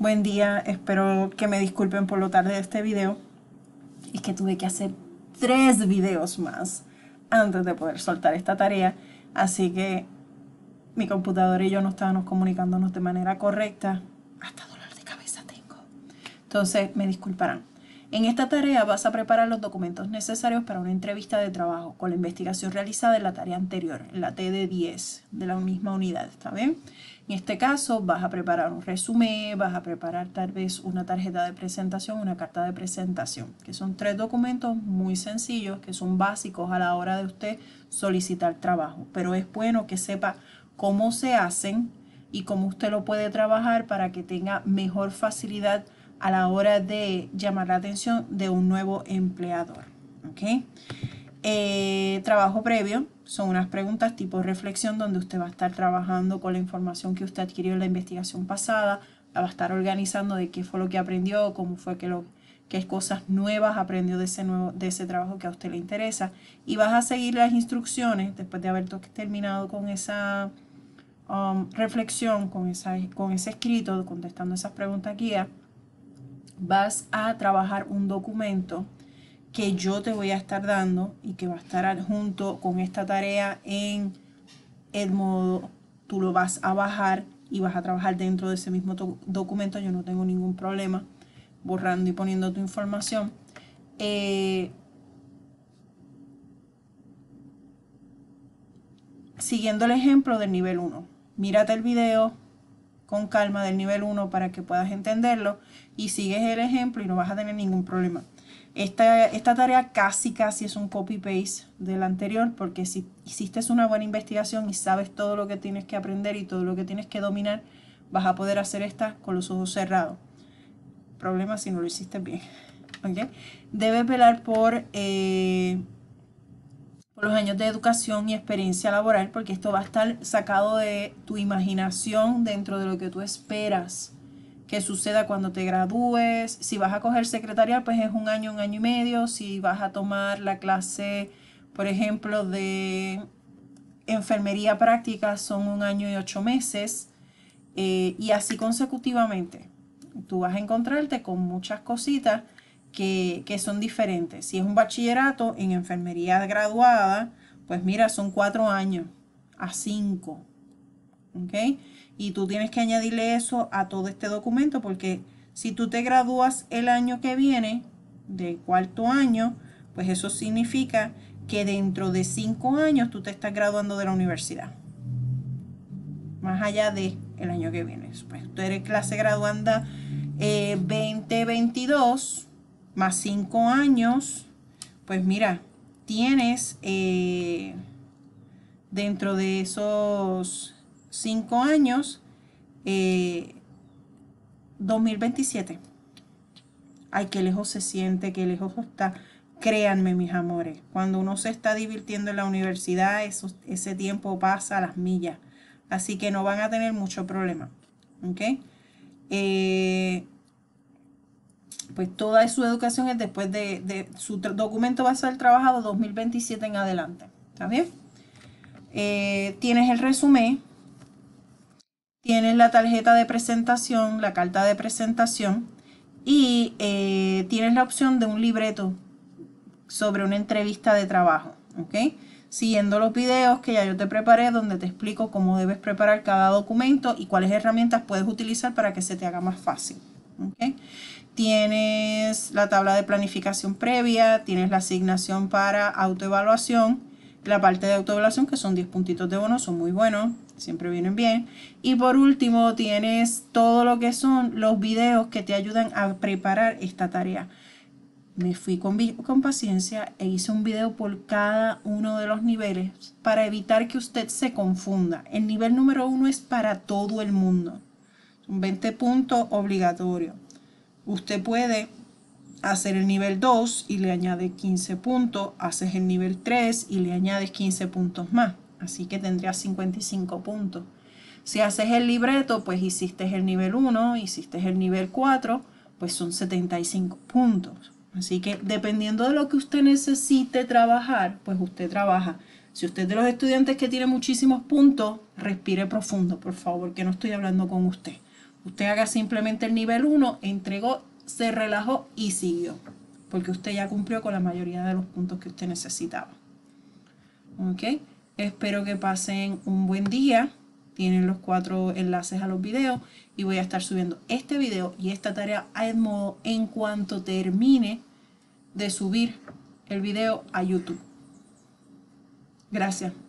Buen día, espero que me disculpen por lo tarde de este video. Es que tuve que hacer tres videos más antes de poder soltar esta tarea, así que mi computadora y yo no estábamos comunicándonos de manera correcta. Hasta dolor de cabeza tengo. Entonces, me disculparán. En esta tarea vas a preparar los documentos necesarios para una entrevista de trabajo con la investigación realizada en la tarea anterior, en la TD10 de la misma unidad, ¿está bien? En este caso vas a preparar un resumen, vas a preparar tal vez una tarjeta de presentación, una carta de presentación, que son tres documentos muy sencillos, que son básicos a la hora de usted solicitar trabajo, pero es bueno que sepa cómo se hacen y cómo usted lo puede trabajar para que tenga mejor facilidad a la hora de llamar la atención de un nuevo empleador. Eh, trabajo previo son unas preguntas tipo reflexión donde usted va a estar trabajando con la información que usted adquirió en la investigación pasada, va a estar organizando de qué fue lo que aprendió, cómo fue que lo qué cosas nuevas aprendió de ese, nuevo, de ese trabajo que a usted le interesa. Y vas a seguir las instrucciones después de haber terminado con esa um, reflexión, con, esa, con ese escrito, contestando esas preguntas guías, vas a trabajar un documento que yo te voy a estar dando y que va a estar junto con esta tarea en el modo tú lo vas a bajar y vas a trabajar dentro de ese mismo documento yo no tengo ningún problema borrando y poniendo tu información eh, siguiendo el ejemplo del nivel 1 mírate el video con calma del nivel 1 para que puedas entenderlo y sigues el ejemplo y no vas a tener ningún problema. Esta, esta tarea casi casi es un copy-paste del anterior porque si hiciste una buena investigación y sabes todo lo que tienes que aprender y todo lo que tienes que dominar, vas a poder hacer esta con los ojos cerrados. Problema si no lo hiciste bien. ¿okay? Debe velar por... Eh, los años de educación y experiencia laboral, porque esto va a estar sacado de tu imaginación dentro de lo que tú esperas que suceda cuando te gradúes. Si vas a coger secretarial, pues es un año, un año y medio. Si vas a tomar la clase, por ejemplo, de enfermería práctica, son un año y ocho meses. Eh, y así consecutivamente. Tú vas a encontrarte con muchas cositas que, son diferentes. Si es un bachillerato en enfermería graduada, pues mira, son cuatro años a cinco. ¿Ok? Y tú tienes que añadirle eso a todo este documento porque si tú te gradúas el año que viene, de cuarto año, pues eso significa que dentro de cinco años tú te estás graduando de la universidad. Más allá de el año que viene. Pues tú eres clase graduanda 2022 eh, más cinco años, pues mira, tienes eh, dentro de esos cinco años, 2027. Eh, Ay, qué lejos se siente, qué lejos está. Créanme, mis amores, cuando uno se está divirtiendo en la universidad, ese tiempo pasa a las millas. Así que no van a tener mucho problema. ¿Ok? Eh, pues toda su educación es después de, su documento va a ser trabajado 2027 en adelante. ¿Está bien? Eh, tienes el resumen, tienes la tarjeta de presentación, la carta de presentación y eh, tienes la opción de un libreto sobre una entrevista de trabajo. ¿Ok? Siguiendo los videos que ya yo te preparé, donde te explico cómo debes preparar cada documento y cuáles herramientas puedes utilizar para que se te haga más fácil tienes la tabla de planificación previa, tienes la asignación para autoevaluación, la parte de autoevaluación que son 10 puntitos de bono, son muy buenos, siempre vienen bien. Y por último tienes todo lo que son los videos que te ayudan a preparar esta tarea. Me fui con, paciencia e hice un video por cada uno de los niveles para evitar que usted se confunda. El nivel número uno es para todo el mundo. son 20 puntos obligatorio. Usted puede hacer el nivel 2 y le añade 15 puntos, haces el nivel 3 y le añades 15 puntos más, así que tendría 55 puntos. Si haces el libreto, pues hiciste el nivel 1, hiciste el nivel 4, pues son 75 puntos. Así que dependiendo de lo que usted necesite trabajar, pues usted trabaja. Si usted es de los estudiantes que tiene muchísimos puntos, respire profundo, por favor, que no estoy hablando con usted. Usted haga simplemente el nivel 1, entregó, se relajó y siguió, porque usted ya cumplió con la mayoría de los puntos que usted necesitaba. ¿Ok? Espero que pasen un buen día. Tienen los cuatro enlaces a los videos y voy a estar subiendo este video y esta tarea a Edmodo en cuanto termine de subir el video a YouTube. Gracias.